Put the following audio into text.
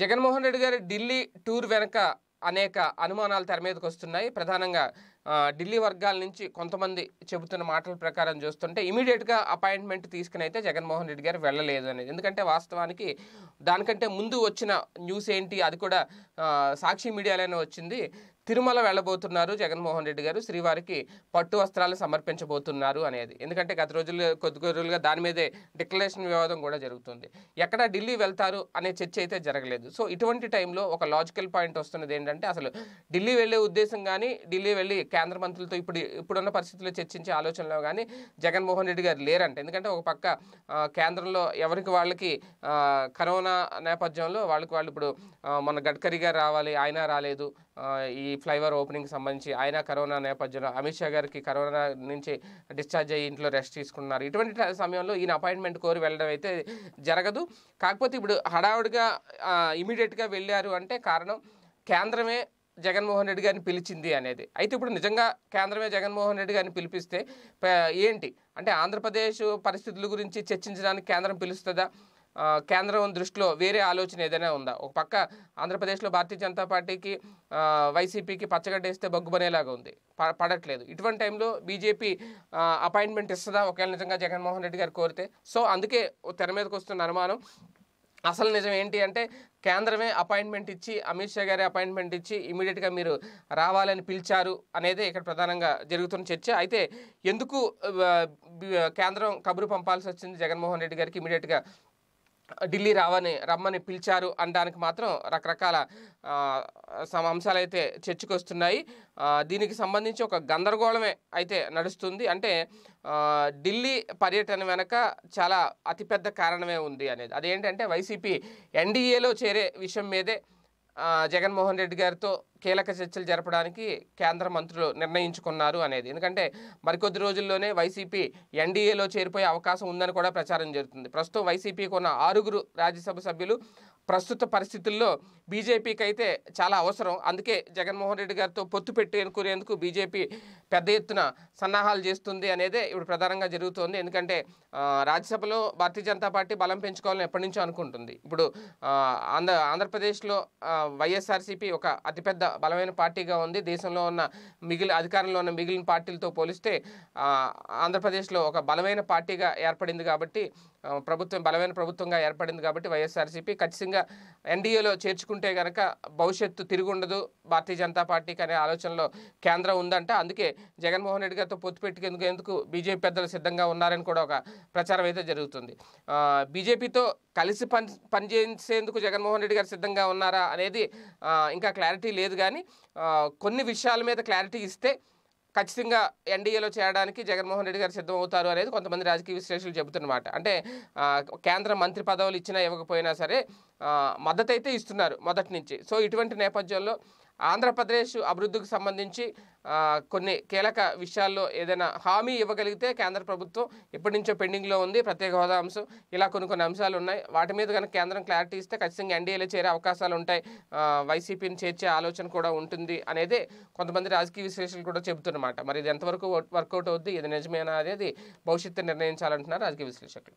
జగన్మోహన్ రెడ్డి గారి ఢిల్లీ టూర్ వెనక అనేక అనుమానాలు తెర మీదకి వస్తున్నాయి ప్రధానంగా ఢిల్లీ వర్గాల నుంచి కొంతమంది చెబుతున్న మాటల ప్రకారం చూస్తుంటే ఇమీడియట్గా అపాయింట్మెంట్ తీసుకుని అయితే జగన్మోహన్ రెడ్డి గారు వెళ్ళలేదు అనేది ఎందుకంటే వాస్తవానికి దానికంటే ముందు వచ్చిన న్యూస్ ఏంటి అది కూడా సాక్షి మీడియాలోనే వచ్చింది తిరుమల వెళ్ళబోతున్నారు జగన్మోహన్ రెడ్డి గారు శ్రీవారికి పట్టు వస్త్రాలు సమర్పించబోతున్నారు అనేది ఎందుకంటే గత రోజులు కొద్ది రోజులుగా దాని మీదే డిక్లరేషన్ వివాదం కూడా జరుగుతుంది ఎక్కడ ఢిల్లీ వెళ్తారు అనే చర్చ అయితే జరగలేదు సో ఇటువంటి టైంలో ఒక లాజికల్ పాయింట్ వస్తున్నది ఏంటంటే అసలు ఢిల్లీ వెళ్ళే ఉద్దేశం కానీ ఢిల్లీ వెళ్ళి కేంద్ర మంత్రులతో ఇప్పుడు ఇప్పుడున్న పరిస్థితుల్లో చర్చించే ఆలోచనలో కానీ జగన్మోహన్ రెడ్డి గారు లేరంట ఎందుకంటే ఒక పక్క కేంద్రంలో ఎవరికి వాళ్ళకి కరోనా నేపథ్యంలో వాళ్ళకి వాళ్ళు ఇప్పుడు మన గడ్కరీ గారు రావాలి ఆయన రాలేదు ఈ ఫ్లైఓవర్ ఓపెనింగ్ సంబంధించి ఆయన కరోనా నేపథ్యంలో అమిత్ షా గారికి కరోనా నుంచి డిశ్చార్జ్ అయ్యి ఇంట్లో రెస్ట్ తీసుకున్నారు ఇటువంటి సమయంలో ఈయన అపాయింట్మెంట్ కోరి వెళ్ళడం అయితే జరగదు కాకపోతే ఇప్పుడు హడావుడిగా ఇమీడియట్గా వెళ్ళారు అంటే కారణం కేంద్రమే జగన్మోహన్ రెడ్డి గారిని పిలిచింది అనేది అయితే ఇప్పుడు నిజంగా కేంద్రమే జగన్మోహన్ రెడ్డి గారిని పిలిపిస్తే ఏంటి అంటే ఆంధ్రప్రదేశ్ పరిస్థితుల గురించి చర్చించడానికి కేంద్రం పిలుస్తుందా కేంద్రం దృష్టిలో వేరే ఆలోచన ఏదైనా ఉందా ఒక పక్క ఆంధ్రప్రదేశ్లో భారతీయ జనతా పార్టీకి వైసీపీకి పచ్చగడ్డ వేస్తే బగ్గుబనేలాగా ఉంది పడట్లేదు ఇటువంటి టైంలో బీజేపీ అపాయింట్మెంట్ ఇస్తుందా ఒకవేళ నిజంగా జగన్మోహన్ రెడ్డి గారు కోరితే సో అందుకే తెర మీదకి వస్తున్న అనుమానం అసలు నిజం ఏంటి అంటే కేంద్రమే అపాయింట్మెంట్ ఇచ్చి అమిత్ షా గారి అపాయింట్మెంట్ ఇచ్చి ఇమీడియట్గా మీరు రావాలని పిలిచారు అనేది ఇక్కడ ప్రధానంగా జరుగుతున్న చర్చ అయితే ఎందుకు కేంద్రం కబురు పంపాల్సి వచ్చింది జగన్మోహన్ రెడ్డి గారికి ఇమీడియట్గా ఢిల్లీ రావని రమ్మని పిలిచారు అనడానికి మాత్రం రకరకాల అంశాలు అయితే చర్చకొస్తున్నాయి దీనికి సంబంధించి ఒక గందరగోళమే అయితే నడుస్తుంది అంటే ఢిల్లీ పర్యటన వెనక చాలా అతిపెద్ద కారణమే ఉంది అనేది అదేంటంటే వైసీపీ ఎన్డీఏలో చేరే విషయం మీదే జగన్మోహన్ రెడ్డి గారితో కీలక చర్చలు జరపడానికి కేంద్ర మంత్రులు నిర్ణయించుకున్నారు అనేది ఎందుకంటే మరికొద్ది రోజుల్లోనే వైసీపీ ఎన్డీఏలో చేరిపోయే అవకాశం ఉందని కూడా ప్రచారం జరుగుతుంది ప్రస్తుతం వైసీపీకి ఉన్న ఆరుగురు రాజ్యసభ సభ్యులు ప్రస్తుత పరిస్థితుల్లో బీజేపీకి అయితే చాలా అవసరం అందుకే జగన్మోహన్ రెడ్డి గారితో పొత్తు పెట్టుకునేందుకు బీజేపీ పెద్ద ఎత్తున సన్నాహాలు చేస్తుంది అనేదే ఇప్పుడు ప్రధానంగా జరుగుతోంది ఎందుకంటే రాజ్యసభలో భారతీయ జనతా పార్టీ బలం పెంచుకోవాలని ఎప్పటి నుంచో అనుకుంటుంది ఇప్పుడు ఆంధ్ర ఆంధ్రప్రదేశ్లో వైఎస్ఆర్సీపీ ఒక అతిపెద్ద బలమైన పార్టీగా ఉంది దేశంలో ఉన్న మిగిలి అధికారంలో ఉన్న మిగిలిన పార్టీలతో పోలిస్తే ఆంధ్రప్రదేశ్లో ఒక బలమైన పార్టీగా ఏర్పడింది కాబట్టి ప్రభుత్వం బలమైన ప్రభుత్వంగా ఏర్పడింది కాబట్టి వైఎస్ఆర్సీపీ ఖచ్చితంగా ఖచ్చితంగా ఎన్డీఏలో చేర్చుకుంటే కనుక భవిష్యత్తు తిరుగుండదు భారతీయ జనతా పార్టీకి అనే ఆలోచనలో కేంద్రం ఉందంట అందుకే జగన్మోహన్ రెడ్డి గారితో పొత్తు ఎందుకు బీజేపీ పెద్దలు సిద్ధంగా ఉన్నారని కూడా ఒక ప్రచారం అయితే జరుగుతుంది బీజేపీతో కలిసి పని పనిచేసేందుకు జగన్మోహన్ రెడ్డి గారు సిద్ధంగా ఉన్నారా అనేది ఇంకా క్లారిటీ లేదు కానీ కొన్ని విషయాల మీద క్లారిటీ ఇస్తే ఖచ్చితంగా ఎన్డీఏలో చేరడానికి జగన్మోహన్ రెడ్డి గారు సిద్ధమవుతారు అనేది కొంతమంది రాజకీయ విశ్లేషకులు చెబుతున్నమాట అంటే కేంద్ర మంత్రి పదవులు ఇచ్చినా ఇవ్వకపోయినా సరే మద్దతు అయితే ఇస్తున్నారు మొదటి నుంచి సో ఇటువంటి నేపథ్యంలో ఆంధ్రప్రదేశ్ అభివృద్ధికి సంబంధించి కొన్ని కీలక విషయాల్లో ఏదైనా హామీ ఇవ్వగలిగితే కేంద్ర ప్రభుత్వం ఎప్పటి నుంచో పెండింగ్లో ఉంది ప్రత్యేక హోదా అంశం ఇలా కొన్ని కొన్ని అంశాలు ఉన్నాయి వాటి మీద కనుక కేంద్రం క్లారిటీ ఇస్తే ఖచ్చితంగా ఎన్డీఏలో చేరే అవకాశాలు ఉంటాయి వైసీపీని చేర్చే ఆలోచన కూడా ఉంటుంది అనేది కొంతమంది రాజకీయ విశ్లేషకులు కూడా చెబుతున్నమాట మరి ఇది ఎంతవరకు వర్కౌట్ అవుద్ది ఇది నిజమేనా అనేది భవిష్యత్తు నిర్ణయించాలంటున్నారు రాజకీయ విశ్లేషకులు